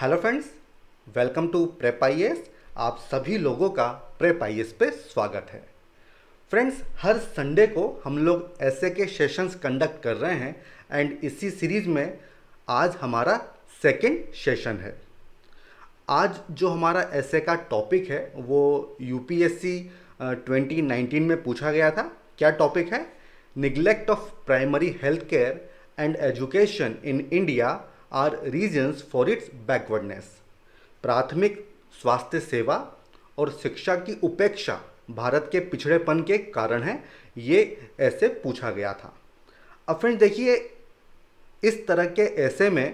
hello friends welcome to prep I आप सभी लोगों का प्रेप आई पे स्वागत है फ्रेंड्स हर संडे को हम लोग ऐसे के सेशंस कंडक्ट कर रहे हैं एंड इसी सीरीज़ में आज हमारा सेकंड सेशन है आज जो हमारा ऐसे का टॉपिक है वो यूपीएससी 2019 में पूछा गया था क्या टॉपिक है neglect of primary health care and education in India are reasons for its backwardness प्राथमिक स्वास्थ्य सेवा और शिक्षा की उपेक्षा भारत के पिछड़ेपन के कारण है ये ऐसे पूछा गया था अब फ्रेंड्स देखिए इस तरह के ऐसे में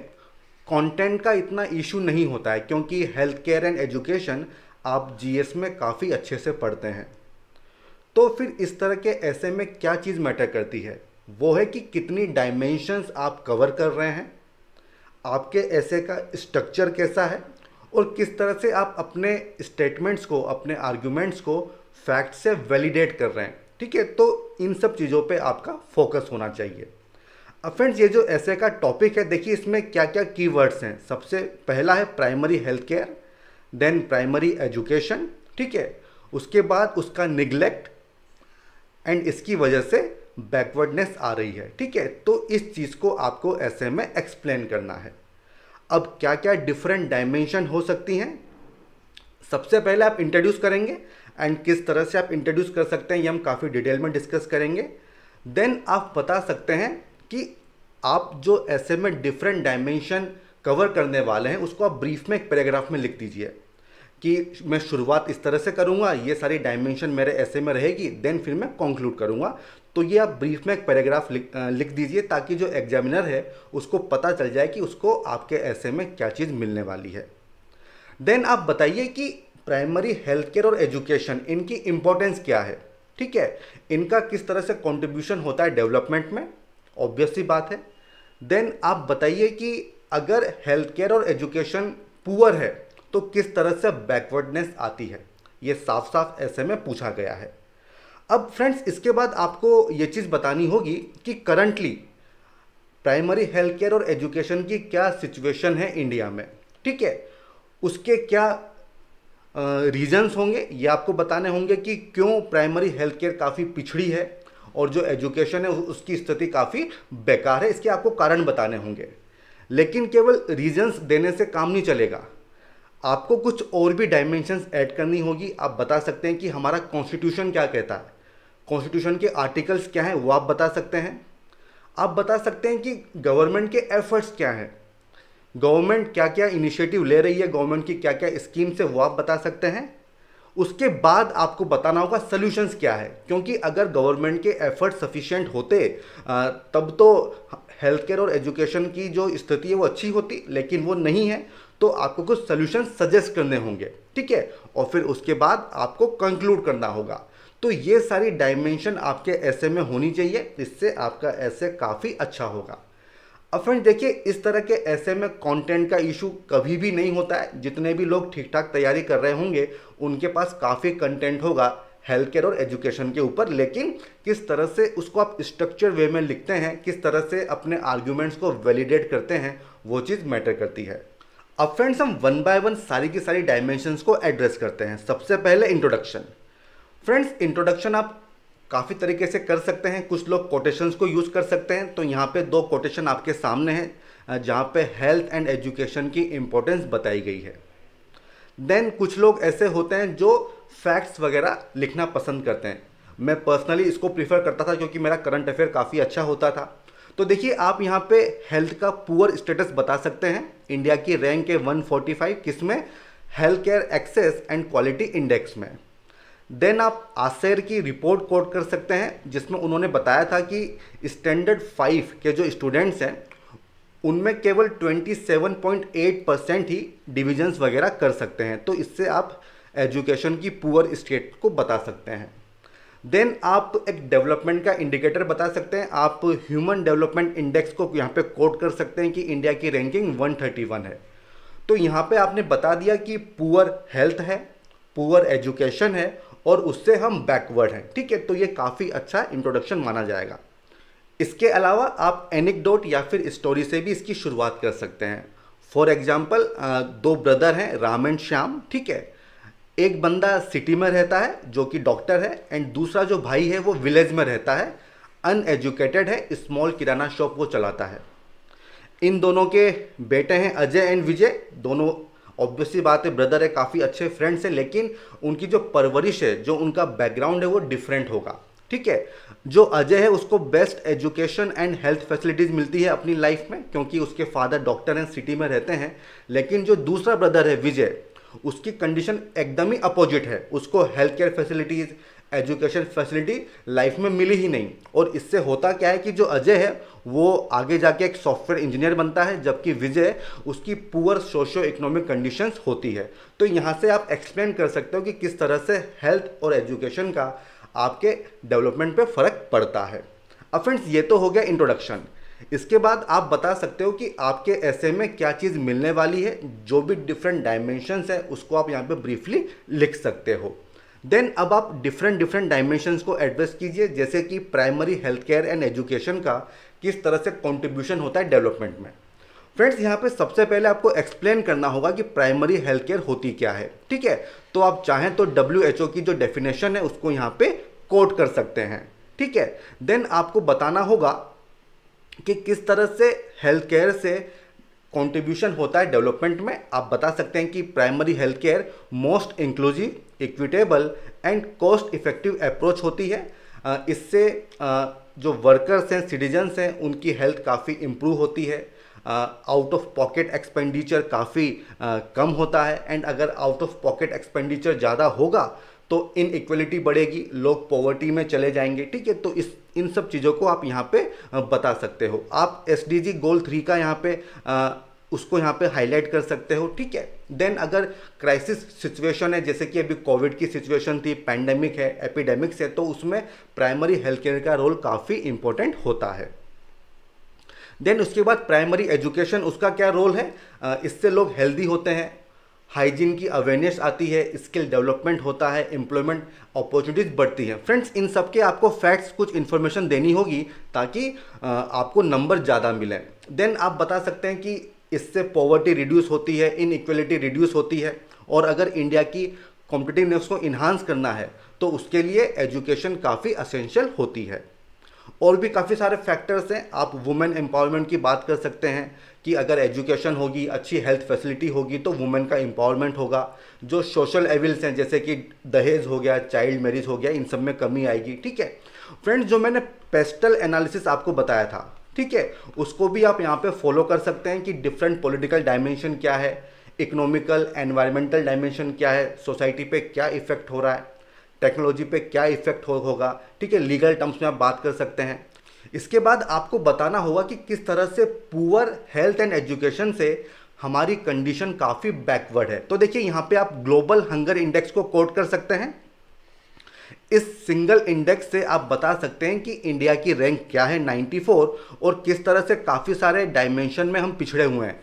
कंटेंट का इतना इशू नहीं होता है क्योंकि हेल्थ केयर एंड एजुकेशन आप जीएस में काफ़ी अच्छे से पढ़ते हैं तो फिर इस तरह के ऐसे में क्या चीज़ मैटर करती है वो है कि कितनी डायमेंशंस आप कवर कर रहे हैं आपके ऐसे का स्ट्रक्चर कैसा है और किस तरह से आप अपने स्टेटमेंट्स को अपने आर्ग्यूमेंट्स को फैक्ट से वैलिडेट कर रहे हैं ठीक है तो इन सब चीज़ों पे आपका फोकस होना चाहिए अब फ्रेंड्स ये जो ऐसे का टॉपिक है देखिए इसमें क्या क्या कीवर्ड्स हैं सबसे पहला है primary health care then primary education ठीक है उसके बाद उसका निगलेक्ट एंड इसकी वजह से बैकवर्डनेस आ रही है ठीक है तो इस चीज़ को आपको ऐसे में एक्सप्लेन करना है अब क्या क्या डिफरेंट डायमेंशन हो सकती हैं सबसे पहले आप इंट्रोड्यूस करेंगे एंड किस तरह से आप इंट्रोड्यूस कर सकते हैं ये हम काफ़ी डिटेल में डिस्कस करेंगे देन आप बता सकते हैं कि आप जो ऐसे में डिफरेंट डायमेंशन कवर करने वाले हैं उसको आप ब्रीफ में एक पैराग्राफ में लिख दीजिए कि मैं शुरुआत इस तरह से करूँगा ये सारी डायमेंशन मेरे ऐसे में रहेगी देन फिर मैं कंक्लूड करूँगा तो ये आप ब्रीफ में एक पैराग्राफ लिख लिख दीजिए ताकि जो एग्जामिनर है उसको पता चल जाए कि उसको आपके ऐसे में क्या चीज़ मिलने वाली है देन आप बताइए कि प्राइमरी हेल्थ केयर और एजुकेशन इनकी इम्पोर्टेंस क्या है ठीक है इनका किस तरह से कॉन्ट्रीब्यूशन होता है डेवलपमेंट में ऑब्वियस सी बात है देन आप बताइए कि अगर हेल्थ केयर और एजुकेशन पुअर है तो किस तरह से बैकवर्डनेस आती है ये साफ साफ ऐसे में पूछा गया है अब फ्रेंड्स इसके बाद आपको ये चीज़ बतानी होगी कि करंटली प्राइमरी हेल्थ केयर और एजुकेशन की क्या सिचुएशन है इंडिया में ठीक है उसके क्या रीजंस होंगे ये आपको बताने होंगे कि क्यों प्राइमरी हेल्थ केयर काफ़ी पिछड़ी है और जो एजुकेशन है उसकी स्थिति काफ़ी बेकार है इसके आपको कारण बताने होंगे लेकिन केवल रीजंस देने से काम नहीं चलेगा आपको कुछ और भी डायमेंशंस ऐड करनी होगी आप बता सकते हैं कि हमारा कॉन्स्टिट्यूशन क्या कहता है कॉन्स्टिट्यूशन के आर्टिकल्स क्या हैं वो आप बता सकते हैं आप बता सकते हैं कि गवर्नमेंट के एफर्ट्स क्या हैं गवर्नमेंट क्या क्या इनिशिएटिव ले रही है गवर्नमेंट की क्या क्या स्कीम्स है वो आप बता सकते हैं उसके बाद आपको बताना होगा सोल्यूशंस क्या है क्योंकि अगर गवर्नमेंट के एफर्ट सफिशेंट होते तब तो हेल्थ केयर और एजुकेशन की जो स्थिति है वो अच्छी होती लेकिन वो नहीं है तो आपको कुछ सोल्यूशन सजेस्ट करने होंगे ठीक है और फिर उसके बाद आपको कंक्लूड करना होगा तो ये सारी डायमेंशन आपके ऐसे में होनी चाहिए इससे आपका ऐसे काफ़ी अच्छा होगा अब फ्रेंड देखिए इस तरह के ऐसे में कंटेंट का इशू कभी भी नहीं होता है जितने भी लोग ठीक ठाक तैयारी कर रहे होंगे उनके पास काफ़ी कंटेंट होगा हेल्थ केयर और एजुकेशन के ऊपर लेकिन किस तरह से उसको आप स्ट्रक्चर वे में लिखते हैं किस तरह से अपने आर्ग्यूमेंट्स को वैलिडेट करते हैं वो चीज़ मैटर करती है अब फ्रेंड्स हम वन बाय वन सारी की सारी डायमेंशंस को एड्रेस करते हैं सबसे पहले इंट्रोडक्शन फ्रेंड्स इंट्रोडक्शन आप काफ़ी तरीके से कर सकते हैं कुछ लोग कोटेशंस को यूज़ कर सकते हैं तो यहाँ पे दो कोटेशन आपके सामने हैं जहाँ पे हेल्थ एंड एजुकेशन की इम्पोर्टेंस बताई गई है देन कुछ लोग ऐसे होते हैं जो फैक्ट्स वगैरह लिखना पसंद करते हैं मैं पर्सनली इसको प्रीफर करता था क्योंकि मेरा करंट अफेयर काफ़ी अच्छा होता था तो देखिए आप यहाँ पे हेल्थ का पुअर स्टेटस बता सकते हैं इंडिया की रैंक है 145 किसमें health care access and quality index में देन आप आसेर की रिपोर्ट कोट कर सकते हैं जिसमें उन्होंने बताया था कि स्टैंडर्ड फाइव के जो स्टूडेंट्स हैं उनमें केवल 27.8 परसेंट ही डिविजन्स वगैरह कर सकते हैं तो इससे आप एजुकेशन की पुअर स्टेट को बता सकते हैं देन आप एक डेवलपमेंट का इंडिकेटर बता सकते हैं आप ह्यूमन डेवलपमेंट इंडेक्स को यहाँ पे कोट कर सकते हैं कि इंडिया की रैंकिंग 131 है तो यहाँ पे आपने बता दिया कि पुअर हेल्थ है पुअर एजुकेशन है और उससे हम बैकवर्ड हैं ठीक है तो ये काफ़ी अच्छा इंट्रोडक्शन माना जाएगा इसके अलावा आप एनिकडोट या फिर स्टोरी से भी इसकी शुरुआत कर सकते हैं फॉर एग्जाम्पल दो ब्रदर हैं राम एंड श्याम ठीक है एक बंदा सिटी में रहता है जो कि डॉक्टर है एंड दूसरा जो भाई है वो विलेज में रहता है अनएजुकेटेड है स्मॉल किराना शॉप वो चलाता है इन दोनों के बेटे हैं अजय एंड विजय दोनों ऑब्वियसली बात है ब्रदर है काफ़ी अच्छे फ्रेंड्स हैं लेकिन उनकी जो परवरिश है जो उनका बैकग्राउंड है वो डिफरेंट होगा ठीक है जो अजय है उसको best education and health facilities मिलती है अपनी लाइफ में क्योंकि उसके फादर डॉक्टर हैं सिटी में रहते हैं लेकिन जो दूसरा ब्रदर है विजय उसकी कंडीशन एकदम ही अपोजिट है उसको health care facilities education facility life में मिली ही नहीं और इससे होता क्या है कि जो अजय है वो आगे जाके एक सॉफ्टवेयर इंजीनियर बनता है जबकि विजय उसकी पुअर सोशो इकोनॉमिक कंडीशंस होती है तो यहाँ से आप एक्सप्लेन कर सकते हो कि किस तरह से हेल्थ और एजुकेशन का आपके डेवलपमेंट पे फ़र्क पड़ता है अब फ्रेंड्स ये तो हो गया इंट्रोडक्शन इसके बाद आप बता सकते हो कि आपके ऐसे में क्या चीज़ मिलने वाली है जो भी डिफरेंट डायमेंशंस है उसको आप यहाँ पे ब्रीफली लिख सकते हो देन अब आप डिफरेंट डिफरेंट डायमेंशंस को एड्रेस कीजिए जैसे कि primary health care and education का किस तरह से कॉन्ट्रीब्यूशन होता है डेवलपमेंट में फ्रेंड्स यहाँ पे सबसे पहले आपको एक्सप्लेन करना होगा कि प्राइमरी हेल्थ केयर होती क्या है ठीक है तो आप चाहें तो डब्ल्यू की जो डेफिनेशन है उसको यहाँ पे कोट कर सकते हैं ठीक है देन आपको बताना होगा कि किस तरह से हेल्थ केयर से कॉन्ट्रीब्यूशन होता है डेवलपमेंट में आप बता सकते हैं कि primary health care most inclusive equitable and cost effective approach होती है इससे जो वर्कर्स हैं सिटीजन्स हैं उनकी हेल्थ काफ़ी इम्प्रूव होती है आउट ऑफ पॉकेट एक्सपेंडिचर काफ़ी कम होता है एंड अगर आउट ऑफ पॉकेट एक्सपेंडिचर ज़्यादा होगा तो इन इक्वलिटी बढ़ेगी लोग पॉवर्टी में चले जाएंगे ठीक है तो इस इन सब चीज़ों को आप यहाँ पे बता सकते हो आप एस गोल थ्री का यहाँ पे आ, उसको यहाँ पे हाईलाइट कर सकते हो ठीक है देन अगर क्राइसिस सिचुएशन है जैसे कि अभी कोविड की सिचुएशन थी पैंडेमिक है एपिडेमिक्स है तो उसमें प्राइमरी हेल्थ केयर का रोल काफ़ी इंपॉर्टेंट होता है देन उसके बाद प्राइमरी एजुकेशन उसका क्या रोल है इससे लोग हेल्दी होते हैं हाइजीन की अवेयरनेस आती है स्किल डेवलपमेंट होता है एम्प्लॉयमेंट अपॉर्चुनिटीज़ बढ़ती हैं फ्रेंड्स इन सब के आपको फैक्ट्स कुछ इन्फॉर्मेशन देनी होगी ताकि आपको नंबर ज़्यादा मिले देन आप बता सकते हैं कि इससे पॉवर्टी रिड्यूस होती है इनइक्वलिटी रिड्यूस होती है और अगर इंडिया की कॉम्पिटिवनेस को इन्हांस करना है तो उसके लिए एजुकेशन काफ़ी असेंशियल होती है और भी काफ़ी सारे फैक्टर्स हैं आप वुमेन एम्पावरमेंट की बात कर सकते हैं कि अगर एजुकेशन होगी अच्छी हेल्थ फैसिलिटी होगी तो वुमेन का एम्पावरमेंट होगा जो सोशल एविल्स हैं जैसे कि दहेज हो गया चाइल्ड मैरिज हो गया इन सब में कमी आएगी ठीक है फ्रेंड्स जो मैंने पेस्टल एनालिसिस आपको बताया था ठीक है उसको भी आप यहाँ पे फॉलो कर सकते हैं कि डिफरेंट पॉलिटिकल डायमेंशन क्या है इकोनॉमिकल एनवायरमेंटल डायमेंशन क्या है सोसाइटी पे क्या इफेक्ट हो रहा है टेक्नोलॉजी पे क्या इफेक्ट हो, होगा ठीक है लीगल टर्म्स में आप बात कर सकते हैं इसके बाद आपको बताना होगा कि किस तरह से पुअर हेल्थ एंड एजुकेशन से हमारी कंडीशन काफ़ी बैकवर्ड है तो देखिए यहाँ पे आप ग्लोबल हंगर इंडेक्स को कोट कर सकते हैं इस सिंगल इंडेक्स से आप बता सकते हैं कि इंडिया की रैंक क्या है 94 और किस तरह से काफ़ी सारे डायमेंशन में हम पिछड़े हुए हैं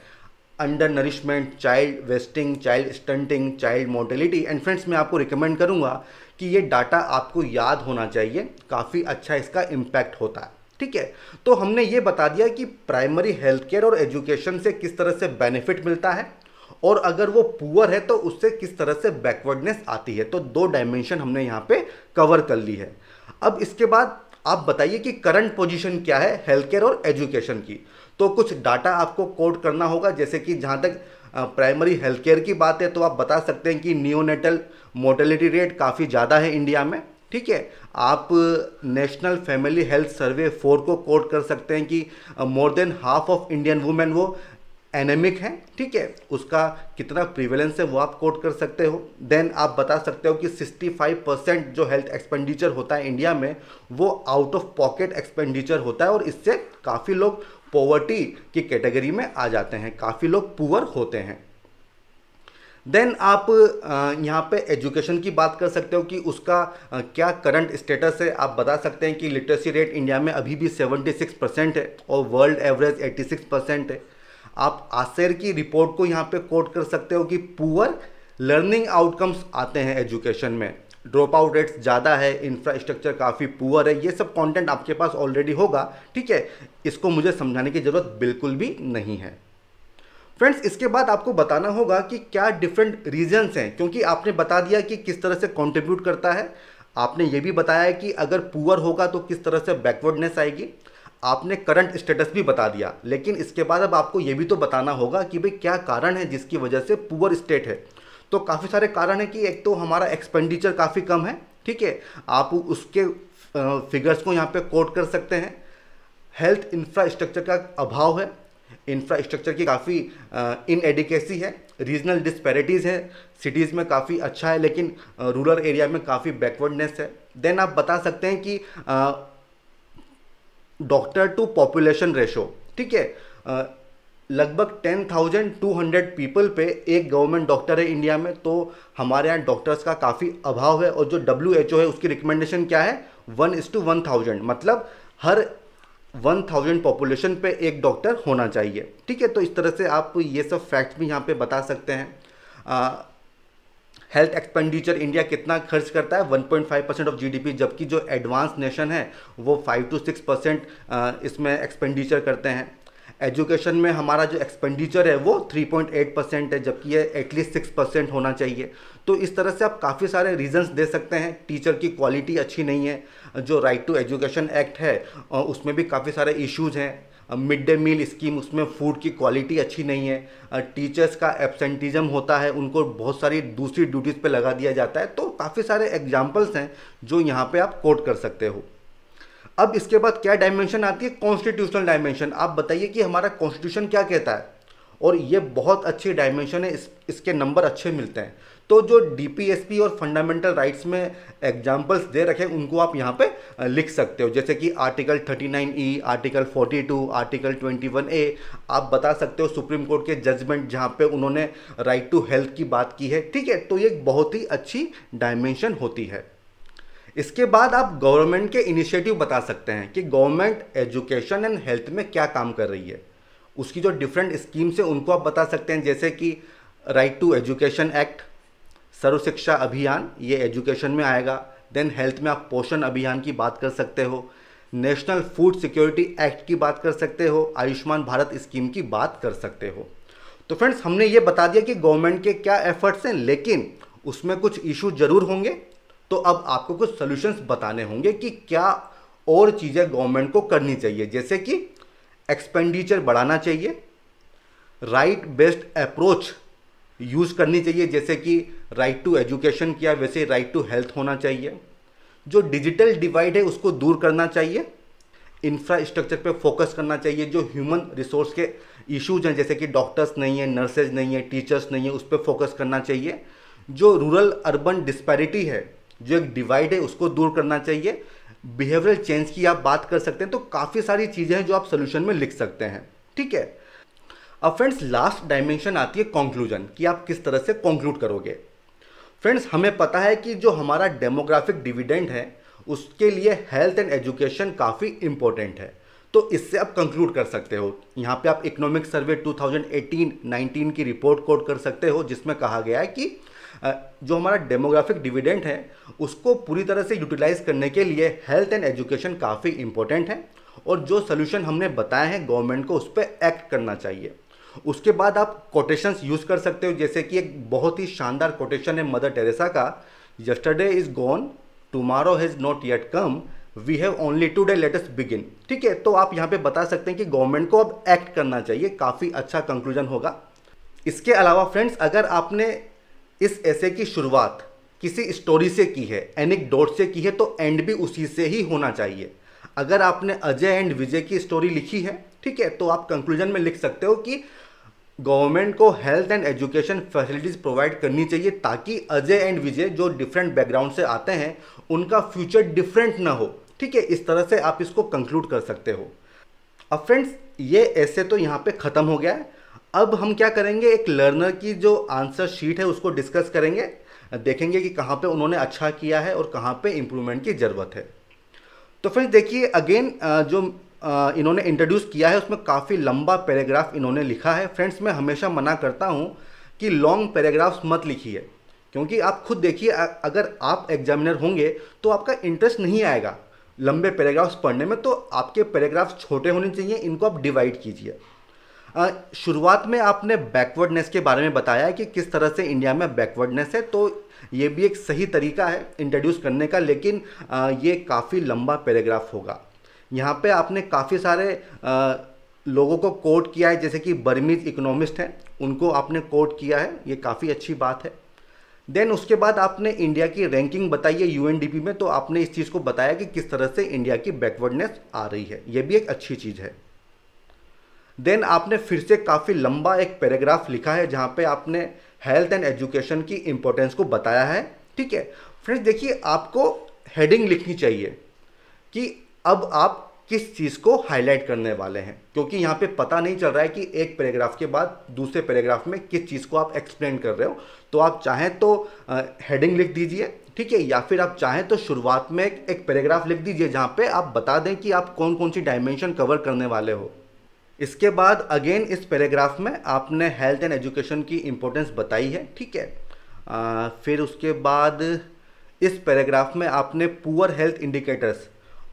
undernourishment child wasting child stunting child mortality and friends मैं आपको रिकमेंड करूंगा कि ये डाटा आपको याद होना चाहिए काफ़ी अच्छा इसका इम्पैक्ट होता है ठीक है तो हमने ये बता दिया कि प्राइमरी हेल्थ केयर और एजुकेशन से किस तरह से बेनिफिट मिलता है और अगर वो पुअर है तो उससे किस तरह से बैकवर्डनेस आती है तो दो डायमेंशन हमने यहाँ पे कवर कर ली है अब इसके बाद आप बताइए कि करंट पोजीशन क्या है हेल्थ केयर और एजुकेशन की तो कुछ डाटा आपको कोड करना होगा जैसे कि जहाँ तक प्राइमरी हेल्थ केयर की बात है तो आप बता सकते हैं कि नियोनेटल मोर्टेलिटी रेट काफ़ी ज़्यादा है इंडिया में ठीक है आप national family health survey four को कोट कर सकते हैं कि more than half of Indian women वो एनेमिक है ठीक है उसका कितना प्रिवेलेंस है वो आप कोट कर सकते हो देन आप बता सकते हो कि 65 परसेंट जो हेल्थ एक्सपेंडिचर होता है इंडिया में वो आउट ऑफ पॉकेट एक्सपेंडिचर होता है और इससे काफ़ी लोग पॉवर्टी की कैटेगरी में आ जाते हैं काफ़ी लोग पुअर होते हैं देन आप यहाँ पे एजुकेशन की बात कर सकते हो कि उसका क्या करंट स्टेटस है आप बता सकते हैं कि लिटरेसी रेट इंडिया में अभी भी 76 परसेंट है और वर्ल्ड एवरेज 86 परसेंट है आप आसेर की रिपोर्ट को यहाँ पे कोट कर सकते हो कि पुअर लर्निंग आउटकम्स आते हैं एजुकेशन में ड्रॉप आउट रेट्स ज़्यादा है इंफ्रास्ट्रक्चर काफ़ी पुअर है ये सब कंटेंट आपके पास ऑलरेडी होगा ठीक है इसको मुझे समझाने की ज़रूरत बिल्कुल भी नहीं है फ्रेंड्स इसके बाद आपको बताना होगा कि क्या डिफरेंट रीजन्स हैं क्योंकि आपने बता दिया कि किस तरह से कंट्रीब्यूट करता है आपने ये भी बताया कि अगर पुअर होगा तो किस तरह से बैकवर्डनेस आएगी आपने करंट स्टेटस भी बता दिया लेकिन इसके बाद अब आपको ये भी तो बताना होगा कि भाई क्या कारण है जिसकी वजह से पुअर स्टेट है तो काफ़ी सारे कारण हैं कि एक तो हमारा एक्सपेंडिचर काफ़ी कम है ठीक है आप उसके फिगर्स को यहाँ पे कोट कर सकते हैं हेल्थ इंफ्रास्ट्रक्चर का अभाव है इंफ्रास्ट्रक्चर की काफ़ी इनएडिकेसी है रीजनल डिस्पेरिटीज़ है सिटीज़ में काफ़ी अच्छा है लेकिन रूरल एरिया में काफ़ी बैकवर्डनेस है देन आप बता सकते हैं कि डॉक्टर टू पॉपुलेशन रेशो ठीक है लगभग ten thousand two hundred people पे एक गवर्नमेंट डॉक्टर है इंडिया में तो हमारे यहाँ डॉक्टर्स का काफ़ी अभाव है और जो डब्ल्यू एच ओ है उसकी रिकमेंडेशन क्या है one is to one thousand मतलब हर वन थाउजेंड पॉपुलेशन पे एक डॉक्टर होना चाहिए ठीक है तो इस तरह से आप ये सब फैक्ट्स भी यहाँ पे बता सकते हैं हेल्थ एक्सपेंडिचर इंडिया कितना खर्च करता है 1.5 परसेंट ऑफ जीडीपी जबकि जो एडवांस नेशन है वो 5 टू 6 परसेंट इसमें एक्सपेंडिचर करते हैं एजुकेशन में हमारा जो एक्सपेंडिचर है वो 3.8 परसेंट है जबकि ये एटलीस्ट सिक्स परसेंट होना चाहिए तो इस तरह से आप काफ़ी सारे रीजंस दे सकते हैं टीचर की क्वालिटी अच्छी नहीं है जो राइट टू एजुकेशन एक्ट है उसमें भी काफ़ी सारे इश्यूज हैं मिड डे मील स्कीम उसमें फूड की क्वालिटी अच्छी नहीं है टीचर्स का एबसेंटिजम होता है उनको बहुत सारी दूसरी ड्यूटीज़ पे लगा दिया जाता है तो काफ़ी सारे एग्जाम्पल्स हैं जो यहाँ पे आप कोट कर सकते हो अब इसके बाद क्या डायमेंशन आती है कॉन्स्टिट्यूशनल डायमेंशन आप बताइए कि हमारा कॉन्स्टिट्यूशन क्या कहता है और ये बहुत अच्छी डायमेंशन है इस, इसके नंबर अच्छे मिलते हैं तो जो डीपीएसपी और फंडामेंटल राइट्स में एग्जाम्पल्स दे रखे हैं उनको आप यहाँ पे लिख सकते हो जैसे कि article 39 E article 42 article 21 A आप बता सकते हो सुप्रीम कोर्ट के जजमेंट जहाँ पे उन्होंने राइट टू हेल्थ की बात की है ठीक है तो ये एक बहुत ही अच्छी डायमेंशन होती है इसके बाद आप गवर्नमेंट के इनिशिएटिव बता सकते हैं कि गवर्नमेंट एजुकेशन एंड हेल्थ में क्या काम कर रही है उसकी जो डिफरेंट स्कीम्स हैं उनको आप बता सकते हैं जैसे कि right to education act Sarva Shiksha Abhiyan ये एजुकेशन में आएगा देन हेल्थ में आप पोषण अभियान की बात कर सकते हो नेशनल फूड सिक्योरिटी एक्ट की बात कर सकते हो आयुष्मान भारत स्कीम की बात कर सकते हो तो फ्रेंड्स हमने ये बता दिया कि गवर्नमेंट के क्या एफर्ट्स हैं लेकिन उसमें कुछ इशू जरूर होंगे तो अब आपको कुछ सोल्यूशंस बताने होंगे कि क्या और चीज़ें गवर्नमेंट को करनी चाहिए जैसे कि एक्सपेंडिचर बढ़ाना चाहिए राइट बेस्ट अप्रोच यूज़ करनी चाहिए जैसे कि राइट टू एजुकेशन किया वैसे राइट टू हेल्थ होना चाहिए जो डिजिटल डिवाइड है उसको दूर करना चाहिए इंफ्रास्ट्रक्चर पे फोकस करना चाहिए जो ह्यूमन रिसोर्स के इश्यूज हैं जैसे कि डॉक्टर्स नहीं है नर्सेज नहीं है टीचर्स नहीं है उस पर फोकस करना चाहिए जो रूरल अर्बन डिस्पैरिटी है जो एक डिवाइड है उसको दूर करना चाहिए बिहेवियरल चेंज की आप बात कर सकते हैं तो काफ़ी सारी चीज़ें हैं जो आप सोल्यूशन में लिख सकते हैं ठीक है अब फ्रेंड्स लास्ट डायमेंशन आती है कॉन्क्लूजन कि आप किस तरह से कॉन्क्लूड करोगे फ्रेंड्स हमें पता है कि जो हमारा डेमोग्राफिक डिविडेंड है उसके लिए हेल्थ एंड एजुकेशन काफ़ी इम्पोर्टेंट है तो इससे आप कंक्लूड कर सकते हो यहाँ पे आप इकोनॉमिक सर्वे 2018-19 की रिपोर्ट कोड कर सकते हो जिसमें कहा गया है कि जो हमारा डेमोग्राफिक डिविडेंड है उसको पूरी तरह से यूटिलाइज करने के लिए हेल्थ एंड एजुकेशन काफ़ी इम्पोर्टेंट है और जो सोल्यूशन हमने बताए हैं गवर्नमेंट को उस पर एक्ट करना चाहिए उसके बाद आप कोटेशंस यूज़ कर सकते हो जैसे कि एक बहुत ही शानदार कोटेशन है मदर टेरेसा का yesterday is gone tomorrow has not yet come we have only today let's begin ठीक है तो आप यहाँ पे बता सकते हैं कि गवर्नमेंट को अब एक्ट करना चाहिए काफ़ी अच्छा कंक्लूजन होगा इसके अलावा फ्रेंड्स अगर आपने इस ऐसे की शुरुआत किसी स्टोरी से की है एनिक डॉट से की है तो एंड भी उसी से ही होना चाहिए अगर आपने अजय एंड विजय की स्टोरी लिखी है ठीक है तो आप कंक्लूजन में लिख सकते हो कि गवर्नमेंट को health and education facilities provide करनी चाहिए ताकि अजय एंड विजय जो डिफरेंट बैकग्राउंड से आते हैं उनका फ्यूचर डिफरेंट ना हो ठीक है इस तरह से आप इसको कंक्लूड कर सकते हो अब फ्रेंड्स ये ऐसे तो यहाँ पे ख़त्म हो गया है अब हम क्या करेंगे एक लर्नर की जो आंसर शीट है उसको डिस्कस करेंगे देखेंगे कि कहाँ पे उन्होंने अच्छा किया है और कहाँ पे इम्प्रूवमेंट की ज़रूरत है तो फ्रेंड्स देखिए अगेन जो इन्होंने इंट्रोड्यूस किया है उसमें काफ़ी लंबा पैराग्राफ इन्होंने लिखा है फ्रेंड्स मैं हमेशा मना करता हूँ कि लॉन्ग पैराग्राफ्स मत लिखिए क्योंकि आप खुद देखिए अगर आप एग्जामिनर होंगे तो आपका इंटरेस्ट नहीं आएगा लंबे पैराग्राफ्स पढ़ने में तो आपके पैराग्राफ्स छोटे होने चाहिए इनको आप डिवाइड कीजिए शुरुआत में आपने बैकवर्डनेस के बारे में बताया कि किस तरह से इंडिया में बैकवर्डनेस है तो ये भी एक सही तरीका है इंट्रोड्यूस करने का लेकिन आ, ये काफ़ी लंबा पैराग्राफ होगा यहाँ पे आपने काफ़ी सारे आ, लोगों को कोट किया है जैसे कि बर्मीज इकोनॉमिस्ट हैं उनको आपने कोट किया है ये काफ़ी अच्छी बात है देन उसके बाद आपने इंडिया की रैंकिंग बताई है यूएनडीपी में तो आपने इस चीज़ को बताया कि किस तरह से इंडिया की बैकवर्डनेस आ रही है ये भी एक अच्छी चीज़ है देन आपने फिर से काफ़ी लंबा एक पैराग्राफ लिखा है जहाँ पे आपने हेल्थ एंड एजुकेशन की इम्पोर्टेंस को बताया है ठीक है फ्रेंड्स देखिए आपको हेडिंग लिखनी चाहिए कि अब आप किस चीज़ को हाईलाइट करने वाले हैं क्योंकि यहाँ पे पता नहीं चल रहा है कि एक पैराग्राफ के बाद दूसरे पैराग्राफ में किस चीज़ को आप एक्सप्लेन कर रहे हो तो आप चाहें तो हेडिंग लिख दीजिए ठीक है या फिर आप चाहें तो शुरुआत में एक, पैराग्राफ लिख दीजिए जहाँ पे आप बता दें कि आप कौन कौन सी डायमेंशन कवर करने वाले हो इसके बाद अगेन इस पैराग्राफ में आपने हेल्थ एंड एजुकेशन की इम्पोर्टेंस बताई है ठीक है आ, फिर उसके बाद इस पैराग्राफ में आपने पुअर हेल्थ इंडिकेटर्स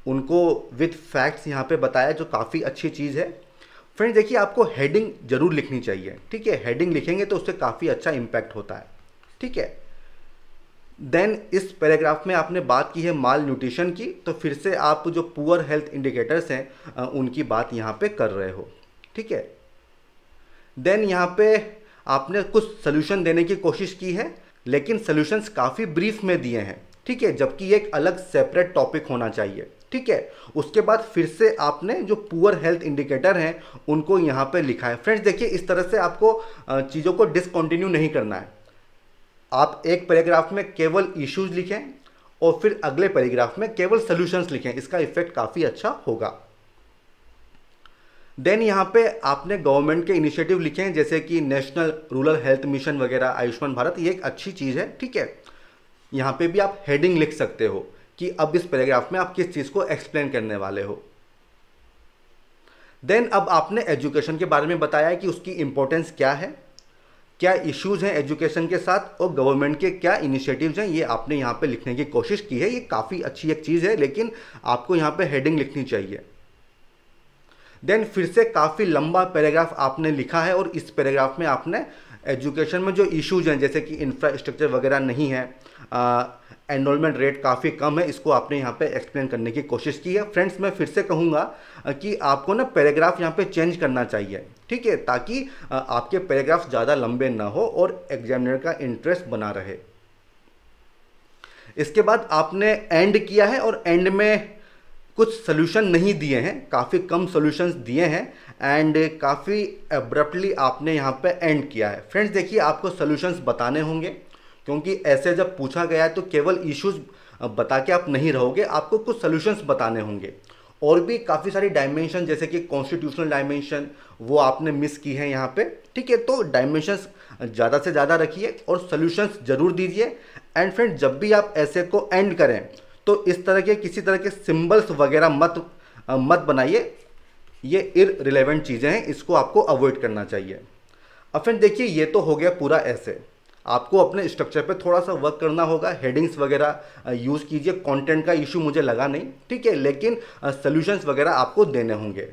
उनको विथ फैक्ट्स यहाँ पे बताया जो काफ़ी अच्छी चीज़ है फ्रेंड्स देखिए आपको हेडिंग जरूर लिखनी चाहिए ठीक है हेडिंग लिखेंगे तो उससे काफ़ी अच्छा इम्पैक्ट होता है ठीक है देन इस पैराग्राफ में आपने बात की है माल न्यूट्रिशन की तो फिर से आप जो पुअर हेल्थ इंडिकेटर्स हैं उनकी बात यहाँ पे कर रहे हो ठीक है देन यहाँ पे आपने कुछ सोल्यूशन देने की कोशिश की है लेकिन सोल्यूशंस काफ़ी ब्रीफ में दिए हैं ठीक है जबकि एक अलग सेपरेट टॉपिक होना चाहिए ठीक है उसके बाद फिर से आपने जो पुअर हेल्थ इंडिकेटर हैं उनको यहाँ पे लिखा है फ्रेंड्स देखिए इस तरह से आपको चीज़ों को डिसकंटिन्यू नहीं करना है आप एक पैराग्राफ में केवल इश्यूज लिखें और फिर अगले पैराग्राफ में केवल सोल्यूशंस लिखें इसका इफेक्ट काफ़ी अच्छा होगा देन यहाँ पे आपने गवर्नमेंट के इनिशिएटिव लिखे हैं जैसे कि नेशनल रूरल हेल्थ मिशन वगैरह आयुष्मान भारत ये एक अच्छी चीज़ है ठीक है यहाँ पे भी आप हेडिंग लिख सकते हो कि अब इस पैराग्राफ में आप किस चीज़ को एक्सप्लेन करने वाले हो देन अब आपने एजुकेशन के बारे में बताया है कि उसकी इम्पोर्टेंस क्या है क्या इश्यूज हैं एजुकेशन के साथ और गवर्नमेंट के क्या इनिशिएटिव्स हैं ये आपने यहाँ पे लिखने की कोशिश की है ये काफ़ी अच्छी एक चीज़ है लेकिन आपको यहाँ पे हेडिंग लिखनी चाहिए देन फिर से काफ़ी लंबा पैराग्राफ आपने लिखा है और इस पैराग्राफ में आपने एजुकेशन में जो इश्यूज हैं जैसे कि इंफ्रास्ट्रक्चर वगैरह नहीं है एनरोलमेंट रेट काफ़ी कम है इसको आपने यहाँ पे एक्सप्लेन करने की कोशिश की है फ्रेंड्स मैं फिर से कहूँगा कि आपको ना पैराग्राफ यहाँ पे चेंज करना चाहिए ठीक है ताकि आपके पैराग्राफ ज़्यादा लंबे ना हो और एग्जामिनर का इंटरेस्ट बना रहे इसके बाद आपने एंड किया है और एंड में कुछ सोल्यूशन नहीं दिए हैं काफ़ी कम सोल्यूशन दिए हैं एंड काफ़ी एब्रप्टली आपने यहाँ पर एंड किया है फ्रेंड्स देखिए आपको सोल्यूशंस बताने होंगे क्योंकि ऐसे जब पूछा गया है तो केवल इश्यूज बता के आप नहीं रहोगे आपको कुछ सोल्यूशंस बताने होंगे और भी काफ़ी सारी डायमेंशन जैसे कि कॉन्स्टिट्यूशनल डायमेंशन वो आपने मिस की है यहाँ पे ठीक है तो डायमेंशंस ज़्यादा से ज़्यादा रखिए और सोल्यूशंस ज़रूर दीजिए एंड फ्रेंड जब भी आप ऐसे को एंड करें तो इस तरह के किसी तरह के सिम्बल्स वगैरह मत मत बनाइए ये इर रिलेवेंट चीज़ें हैं इसको आपको अवॉइड करना चाहिए अब फ्रेंड देखिए ये तो हो गया पूरा ऐसे आपको अपने स्ट्रक्चर पे थोड़ा सा वर्क करना होगा हेडिंग्स वगैरह यूज़ कीजिए कंटेंट का इशू मुझे लगा नहीं ठीक है लेकिन सोल्यूशंस वगैरह आपको देने होंगे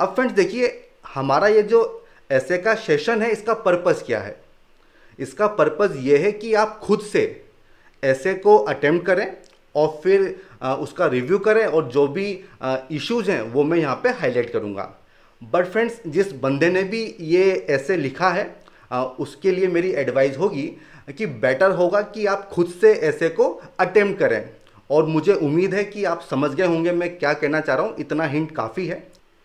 अब फ्रेंड्स देखिए हमारा ये जो ऐसे का सेशन है इसका पर्पज़ क्या है इसका पर्पज़ ये है कि आप खुद से ऐसे को अटैम्प्ट करें और फिर उसका रिव्यू करें और जो भी इश्यूज हैं वो मैं यहाँ पे हाईलाइट करूँगा बट फ्रेंड्स जिस बंदे ने भी ये ऐसे लिखा है उसके लिए मेरी एडवाइस होगी कि बेटर होगा कि आप खुद से ऐसे को अटेम्प्ट करें और मुझे उम्मीद है कि आप समझ गए होंगे मैं क्या कहना चाह रहा हूँ इतना हिंट काफ़ी है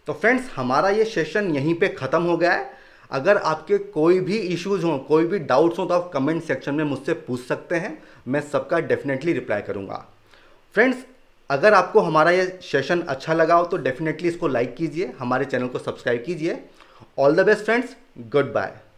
तो फ्रेंड्स हमारा ये सेशन यहीं पे ख़त्म हो गया है अगर आपके कोई भी इश्यूज़ हों कोई भी डाउट्स हों तो आप कमेंट सेक्शन में मुझसे पूछ सकते हैं मैं सबका डेफिनेटली रिप्लाई करूँगा फ्रेंड्स अगर आपको हमारा ये सेशन अच्छा लगा हो तो डेफिनेटली इसको लाइक कीजिए हमारे चैनल को सब्सक्राइब कीजिए all the best friends good bye